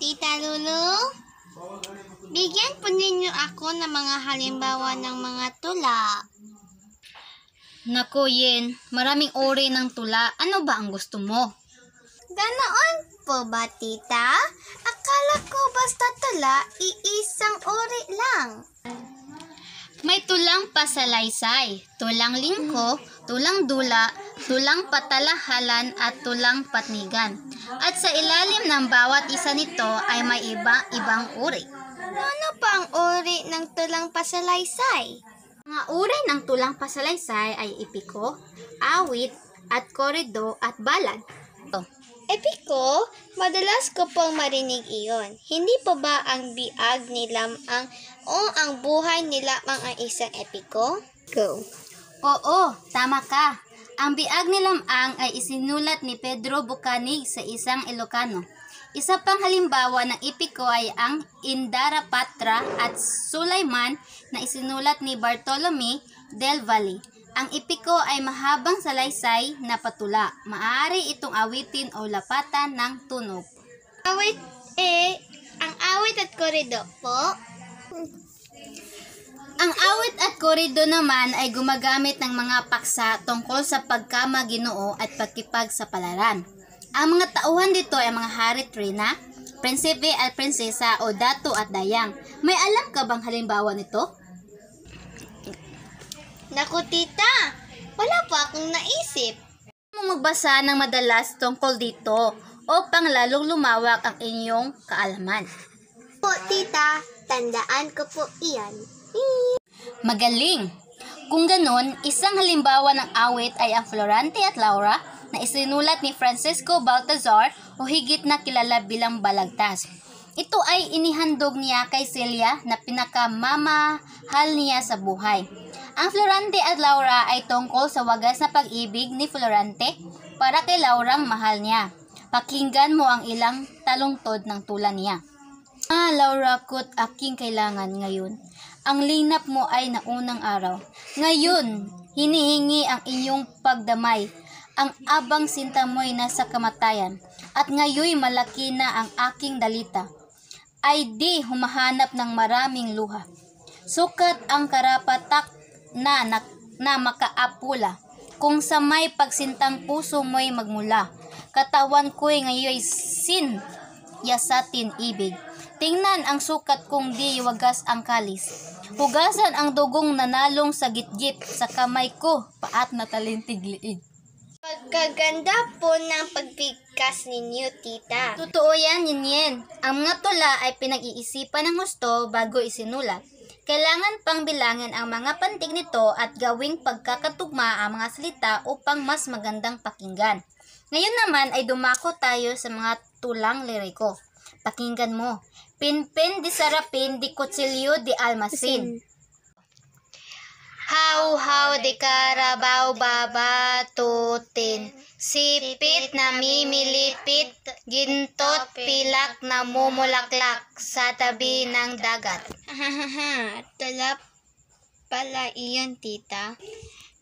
Tita Lulu, bigyan po ninyo ako ng mga halimbawa ng mga tula. Nako, Yen. Maraming uri ng tula. Ano ba ang gusto mo? Ganoon po ba, tita? Akala ko basta tula, iisang uri lang. May tulang pasalaysay, tulang lingko, tulang dula, tulang patalahalan at tulang patnigan. At sa ilalim ng bawat isa nito ay may iba-ibang uri. Ano pa ang uri ng tulang pasalaysay? Mga uri ng tulang pasalaysay ay ipiko, awit, at korido at balad. Epiko, eh, madalas ko pong marinig iyon. Hindi po ba ang biag nila ang o ang buhay nila ang isang epiko? Go. Oo, tama ka. Ang biag ni Lamang ay isinulat ni Pedro Bucanig sa isang Ilocano. Isa pang halimbawa ng epiko ay ang Indarapatra at Sulayman na isinulat ni Bartolome del Valle. Ang ipiko ay mahabang salaysay na patula. Maari itong awitin o lapatan ng tunog. Awit E, ang awit at korido po. Ang awit at korido naman ay gumagamit ng mga paksa tungkol sa pagkama ginoo at pagkipag sa palaran. Ang mga tauhan dito ay mga hari Trina, prinsipe at prinsesa o dato at dayang. May alam ka bang halimbawa nito? Naku tita, wala pa akong naisip. Kung magbasa ng madalas tungkol dito upang lalong lumawak ang inyong kaalaman. Po tita, tandaan ko po iyan. Magaling! Kung ganun, isang halimbawa ng awit ay ang Florante at Laura na isinulat ni Francisco Baltazar o higit na kilala bilang Balagtas. Ito ay inihandog niya kay Celia na pinakamamahal niya sa buhay. Ang Florante at Laura ay tungkol sa wagas na pag-ibig ni Florante para kay Laura ang mahal niya. Pakinggan mo ang ilang talungtod ng tula niya. Ah, Laura, kut aking kailangan ngayon. Ang linap mo ay naunang araw. Ngayon, hinihingi ang inyong pagdamay. Ang abang sinta mo'y nasa kamatayan. At ngayoy malaki na ang aking dalita. Ay di humahanap ng maraming luha. Sukat ang karapatak na, na, na makaapula. Kung sa may pagsintang puso mo'y magmula, katawan ko'y ngayoy sin yasatin ibig. Tingnan ang sukat kung di wagas ang kalis. Hugasan ang dugong nanalong sa gitgit sa kamay ko, paat na talintig liig. Pagkaganda po ng pagbigkas ninyo, tita. Totoo yan, yun yan. Ang mga tula ay pinag-iisipan ng gusto bago isinulat. Kailangan pang bilangin ang mga pantig nito at gawing pagkakatugma ang mga salita upang mas magandang pakinggan. Ngayon naman ay dumako tayo sa mga tulang liriko. Pakinggan mo. Pinpin di sarapin di kutsilyo di almasin. How how di karabaw baba tutin. Sipit na namimilipit, gintot pilak na mumulaklak sa tabi ng dagat. Ahaha, tala pala iyon, tita.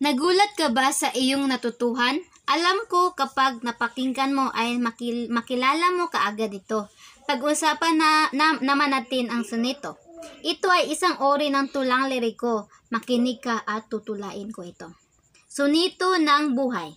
Nagulat ka ba sa iyong natutuhan? Alam ko kapag napakinggan mo ay makil- makilala mo kaagad ito. Pag-usapan na, na naman natin ang sunito. Ito ay isang ori ng tulang liriko. Makinig ka at tutulain ko ito. Sunito ng buhay.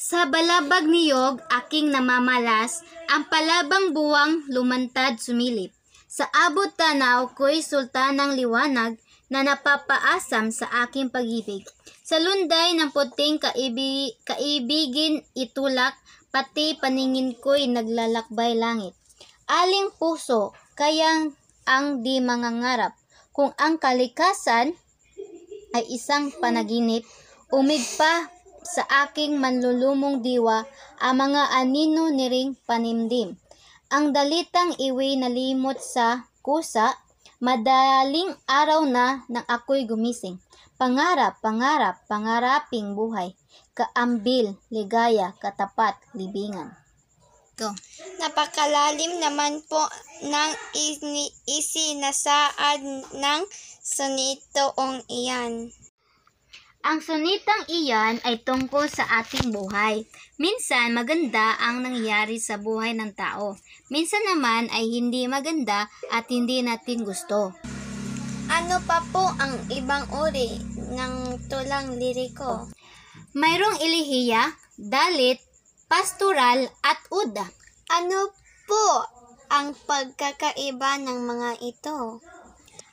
Sa balabag niyog, aking namamalas, ang palabang buwang lumantad sumilip. Sa abot tanaw ko'y sultan ng liwanag na napapaasam sa aking pag-ibig. Sa lunday ng puting kaibi, kaibigin itulak, pati paningin ko'y naglalakbay langit. Aling puso, kayang ang di mangangarap. Kung ang kalikasan ay isang panaginip, umig pa sa aking manlulumong diwa ang mga anino niring panimdim. Ang dalitang iwi limot sa kusa, madaling araw na nang ako'y gumising. Pangarap, pangarap, pangaraping buhay, kaambil, ligaya, katapat, libingan. Ito. Napakalalim naman po ng isinasaad ng sanitoong iyan. Ang sunitang iyan ay tungkol sa ating buhay. Minsan maganda ang nangyayari sa buhay ng tao. Minsan naman ay hindi maganda at hindi natin gusto. Ano pa po ang ibang uri ng tulang liriko? Mayroong ilihiya, dalit, pastoral at uda. Ano po ang pagkakaiba ng mga ito?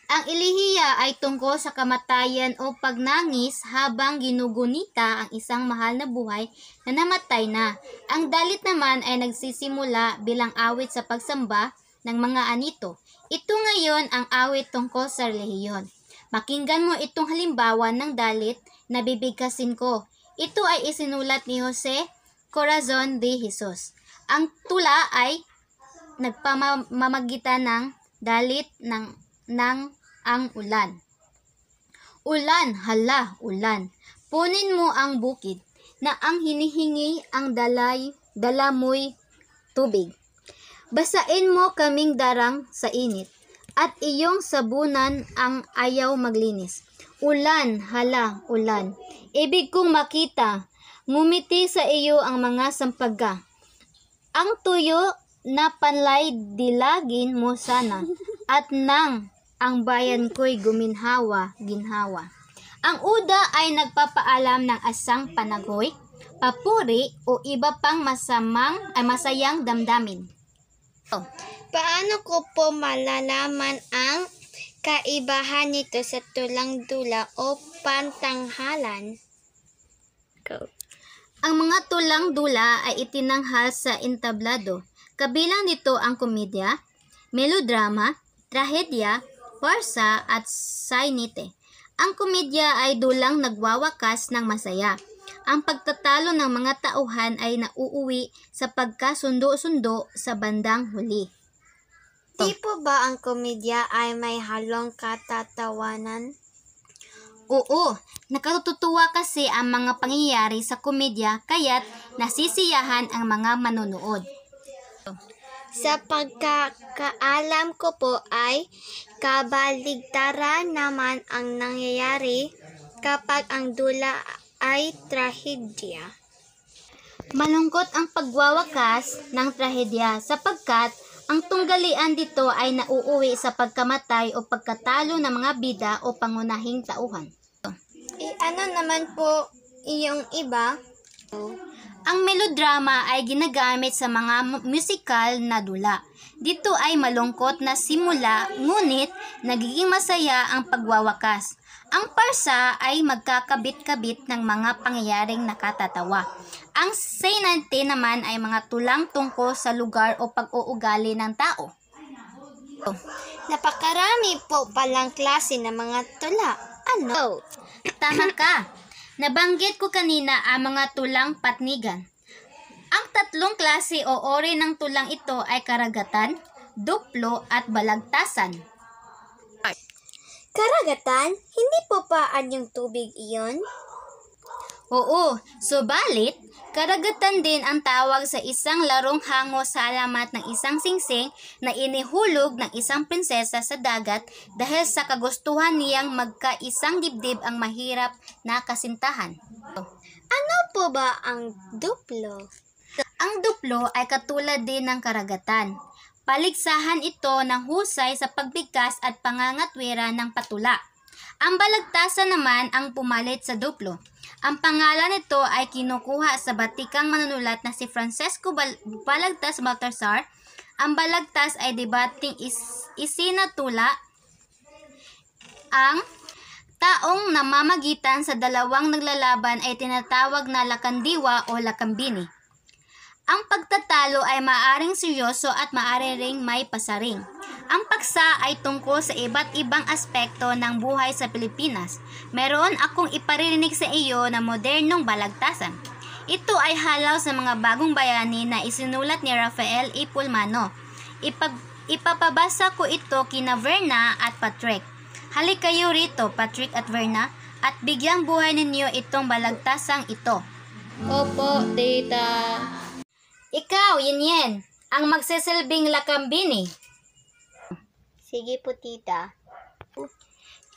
Ang ilihiya ay tungkol sa kamatayan o pagnangis habang ginugunita ang isang mahal na buhay na namatay na. Ang dalit naman ay nagsisimula bilang awit sa pagsamba ng mga anito. Ito ngayon ang awit tungkol sa relihiyon. Pakinggan mo itong halimbawa ng dalit na bibigkasin ko. Ito ay isinulat ni Jose Corazon de Jesus. Ang tula ay nagpamamagitan ng dalit ng ng ang ulan. Ulan, hala, ulan. Punin mo ang bukid na ang hinihingi ang dalay, dalamoy tubig. Basain mo kaming darang sa init at iyong sabunan ang ayaw maglinis. Ulan, hala, ulan. Ibig kong makita, ngumiti sa iyo ang mga sampaga. Ang tuyo na panlay dilagin mo sana at nang ang bayan ko'y guminhawa, ginhawa. Ang uda ay nagpapaalam ng asang panagoy, papuri o iba pang masamang ay masayang damdamin. Oh. Paano ko po malalaman ang kaibahan nito sa tulang dula o pantanghalan? Go. Ang mga tulang dula ay itinanghal sa entablado. Kabilang nito ang komedya, melodrama, trahedya, Parsa at Sainite. Ang komedya ay dulang nagwawakas ng masaya. Ang pagtatalo ng mga tauhan ay nauuwi sa pagkasundo-sundo sa bandang huli. Tipo ba ang komedya ay may halong katatawanan? Oo, nakatutuwa kasi ang mga pangyayari sa komedya kaya't nasisiyahan ang mga manonood. Sa pagkakaalam ko po ay kabaligtaran naman ang nangyayari kapag ang dula ay trahedya. Malungkot ang pagwawakas ng trahedya sapagkat ang tunggalian dito ay nauuwi sa pagkamatay o pagkatalo ng mga bida o pangunahing tauhan. E ano naman po iyong iba? Ang melodrama ay ginagamit sa mga musical na dula. Dito ay malungkot na simula, ngunit nagiging masaya ang pagwawakas. Ang parsa ay magkakabit-kabit ng mga pangyayaring nakatatawa. Ang sainante naman ay mga tulang tungkol sa lugar o pag-uugali ng tao. Napakarami po palang klase ng mga tula. Ano? Tama ka. Nabanggit ko kanina ang mga tulang patnigan. Ang tatlong klase o ori ng tulang ito ay karagatan, duplo at balagtasan. Karagatan? Hindi po paan yung tubig iyon? Oo, subalit, karagatan din ang tawag sa isang larong hango sa alamat ng isang singsing na inihulog ng isang prinsesa sa dagat dahil sa kagustuhan niyang magka-isang dibdib ang mahirap na kasintahan. Ano po ba ang duplo? Ang duplo ay katulad din ng karagatan. Paligsahan ito ng husay sa pagbigkas at pangangatwira ng patula. Ang balagtasan naman ang pumalit sa duplo. Ang pangalan nito ay kinukuha sa batikang manunulat na si Francesco Bal- Balagtas Baltasar. Ang balagtas ay debating is- isinatula ang taong namamagitan sa dalawang naglalaban ay tinatawag na lakandiwa o lakambini. Ang pagtatalo ay maaring seryoso at maaring may pasaring. Ang paksa ay tungkol sa iba't ibang aspekto ng buhay sa Pilipinas. Meron akong iparinig sa iyo na modernong balagtasan. Ito ay halaw sa mga bagong bayani na isinulat ni Rafael E. Pulmano. Ipag, ipapabasa ko ito kina Verna at Patrick. Halik kayo rito, Patrick at Verna, at bigyang buhay ninyo itong balagtasang ito. Opo, Tita. Ikaw, yun Ang magsisilbing lakambini. Sige po, tita.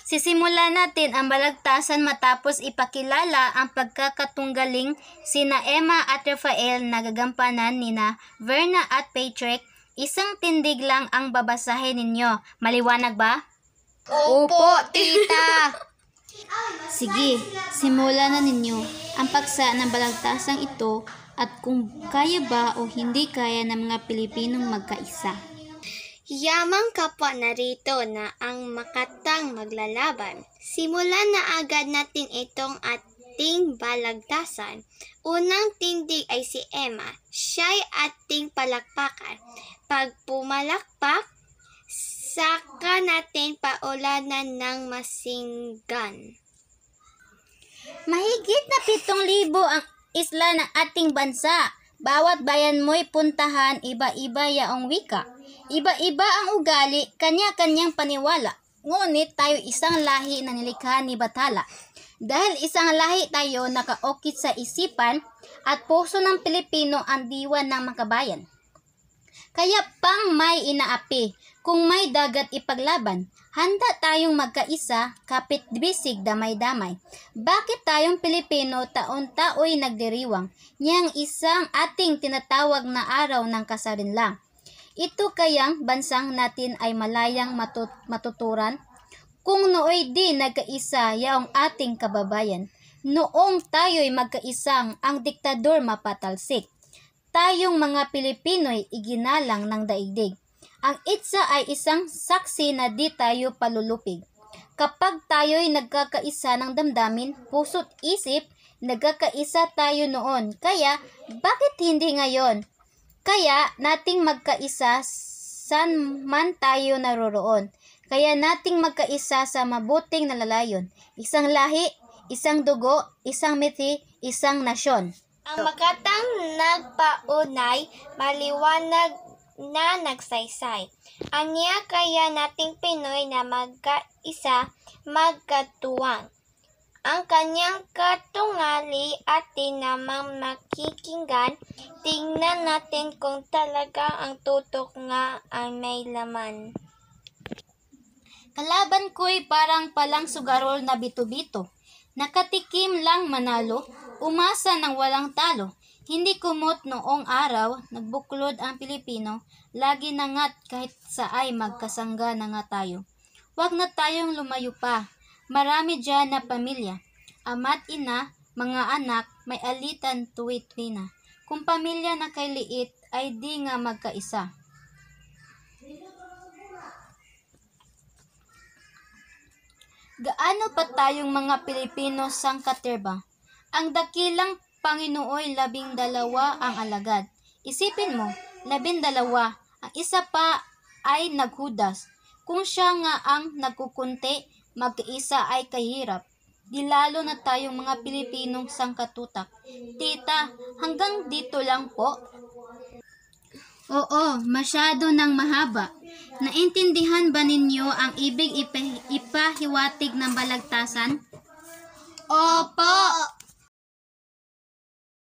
Sisimulan natin ang balagtasan matapos ipakilala ang pagkakatunggaling sina Emma at Rafael na gagampanan nina Verna at Patrick. Isang tindig lang ang babasahin ninyo. Maliwanag ba? Opo, tita! Sige, simulan na ninyo ang paksa ng balagtasang ito at kung kaya ba o hindi kaya ng mga Pilipinong magkaisa. Yamang kapwa narito na ang makatang maglalaban. Simulan na agad natin itong ating balagtasan. Unang tindig ay si Emma. Siya'y ating palakpakan. Pag pumalakpak, saka natin paulanan ng masinggan. Mahigit na pitong libo ang isla ng ating bansa. Bawat bayan mo'y puntahan iba-iba yaong wika. Iba-iba ang ugali, kanya-kanyang paniwala. Ngunit tayo isang lahi na nilikha ni Batala. Dahil isang lahi tayo nakaokit sa isipan at puso ng Pilipino ang diwa ng makabayan. Kaya pang may inaapi, kung may dagat ipaglaban, handa tayong magkaisa, kapit bisig damay-damay. Bakit tayong Pilipino taon-taoy nagdiriwang, niyang isang ating tinatawag na araw ng kasarinlang? Ito kayang bansang natin ay malayang matut matuturan kung nooy di nagkaisa yaong ating kababayan. Noong tayo'y magkaisang ang diktador mapatalsik. Tayong mga Pilipino'y iginalang ng daigdig. Ang itsa ay isang saksi na di tayo palulupig. Kapag tayo'y nagkakaisa ng damdamin, puso't isip, nagkakaisa tayo noon. Kaya, bakit hindi ngayon? Kaya nating magkaisa saan man tayo naroroon. Kaya nating magkaisa sa mabuting nalalayon. Isang lahi, isang dugo, isang mithi, isang nasyon. Ang makatang nagpaunay, maliwanag na nagsaysay. Anya kaya nating Pinoy na magkaisa, magkatuwang ang kanyang katungali at tinamang makikinggan, tingnan natin kung talaga ang tutok nga ay may laman. Kalaban ko'y parang palang sugarol na bito-bito. Nakatikim lang manalo, umasa ng walang talo. Hindi kumot noong araw, nagbuklod ang Pilipino, lagi nangat kahit sa ay magkasangga na nga tayo. Huwag na tayong lumayo pa, Marami dyan na pamilya. Ama't ina, mga anak, may alitan tuwit wina. Kung pamilya na kay liit, ay di nga magkaisa. Gaano pa tayong mga Pilipino sang katerba? Ang dakilang Panginooy labing dalawa ang alagad. Isipin mo, labing dalawa, ang isa pa ay naghudas. Kung siya nga ang nagkukunti, mag-isa ay kahirap. Di lalo na tayong mga Pilipinong sangkatutak. Tita, hanggang dito lang po. Oo, masyado ng mahaba. Naintindihan ba ninyo ang ibig ipahiwatig ng balagtasan? Opo!